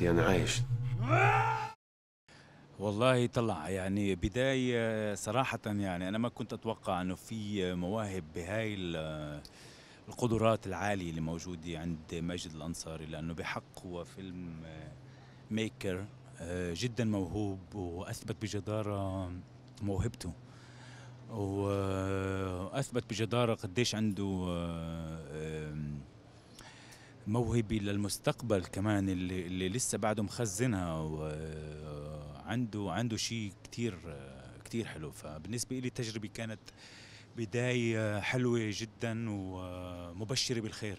حياتي يعني انا عايش والله طلع يعني بداية صراحة يعني أنا ما كنت أتوقع أنه في مواهب بهاي القدرات العالية اللي موجودة عند ماجد الأنصاري لأنه بحق هو فيلم ميكر آه، جدا موهوب وأثبت بجدارة موهبته وأثبت بجدارة قديش عنده آه، موهبي للمستقبل كمان اللي, اللي لسه بعده مخزنها وعنده عنده شيء كتير كتير حلو فبالنسبة لي التجربة كانت بداية حلوة جدا ومبشرة بالخير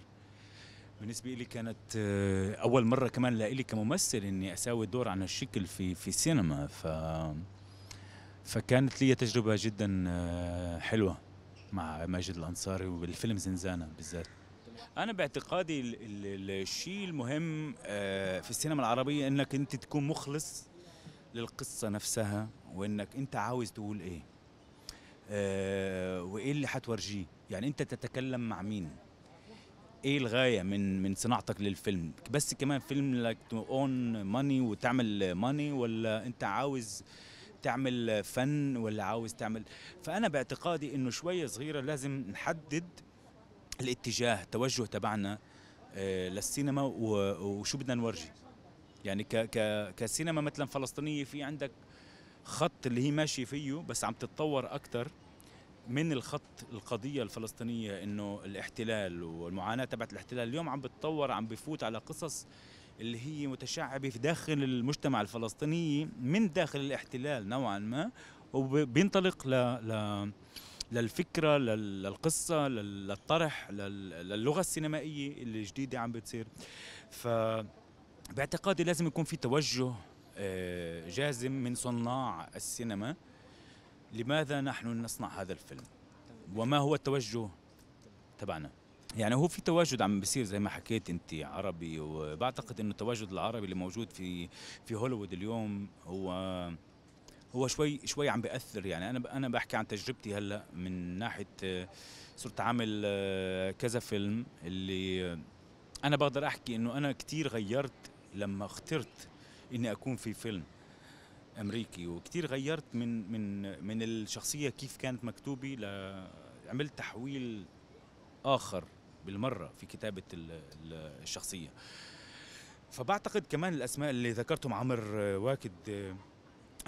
بالنسبة لي كانت أول مرة كمان لإلي كممثل إني أساوي دور عن الشكل في في سينما ف فكانت لي تجربة جدا حلوة مع ماجد الأنصاري والفيلم زنزانة بالذات انا باعتقادي الشيء المهم آه، في السينما العربيه انك انت تكون مخلص للقصه نفسها وانك انت عاوز تقول ايه آه، وايه اللي هتورجيه يعني انت تتكلم مع مين ايه الغايه من من صناعتك للفيلم بس كمان فيلم لك تو اون ماني وتعمل ماني ولا انت عاوز تعمل فن ولا عاوز تعمل فانا باعتقادي انه شويه صغيره لازم نحدد الاتجاه التوجه تبعنا آه، للسينما وشو بدنا نورجي يعني ك ك كسينما مثلا فلسطينيه في عندك خط اللي هي ماشيه فيه بس عم تتطور اكثر من الخط القضية الفلسطينية انه الاحتلال والمعاناة تبعت الاحتلال اليوم عم بتطور عم بفوت على قصص اللي هي متشعبة في داخل المجتمع الفلسطيني من داخل الاحتلال نوعا ما وبينطلق ل, ل... للفكره للقصه للطرح للغه السينمائيه الجديده عم بتصير ف باعتقادي لازم يكون في توجه آه، جازم من صناع السينما لماذا نحن نصنع هذا الفيلم وما هو التوجه تبعنا يعني هو في تواجد عم بيصير زي ما حكيت انت عربي وبعتقد انه التواجد العربي اللي موجود في في هوليوود اليوم هو هو شوي شوي عم بأثر يعني انا انا بحكي عن تجربتي هلا من ناحيه آه، صرت عامل آه، كذا فيلم اللي آه، انا بقدر احكي انه انا كثير غيرت لما اخترت اني اكون في فيلم امريكي وكثير غيرت من من من الشخصيه كيف كانت مكتوبه ل عملت تحويل اخر بالمره في كتابه الشخصيه فبعتقد كمان الاسماء اللي ذكرتهم عمر واكد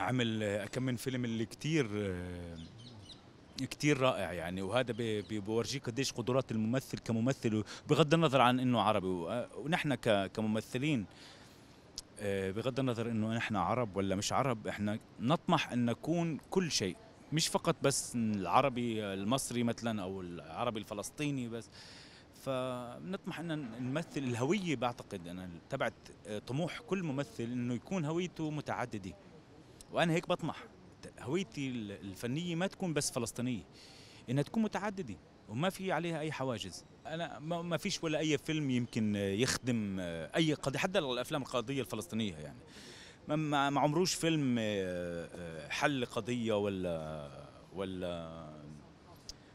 عمل كم من فيلم اللي كتير كتير رائع يعني وهذا بورجيك قديش قدرات الممثل كممثل بغض النظر عن انه عربي ونحن كممثلين بغض النظر انه نحن عرب ولا مش عرب احنا نطمح ان نكون كل شيء مش فقط بس العربي المصري مثلا او العربي الفلسطيني بس فنطمح ان نمثل الهويه بعتقد انا تبعت طموح كل ممثل انه يكون هويته متعدده وانا هيك بطمح هويتي الفنيه ما تكون بس فلسطينيه انها تكون متعدده وما في عليها اي حواجز انا ما فيش ولا اي فيلم يمكن يخدم اي قضيه حتى الافلام القضيه الفلسطينيه يعني ما ما عمروش فيلم آه، آه، حل قضيه ولا ولا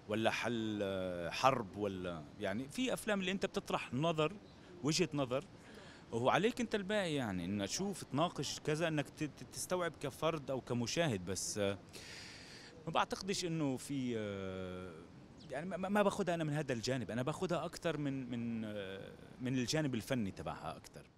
ولا حل آه، حرب ولا يعني في افلام اللي انت بتطرح نظر وجهه نظر وعليك عليك انت الباقي يعني انك تشوف تناقش كذا انك تستوعب كفرد او كمشاهد بس ما بعتقدش انه في يعني ما باخذها انا من هذا الجانب انا باخذها اكثر من من من الجانب الفني تبعها اكثر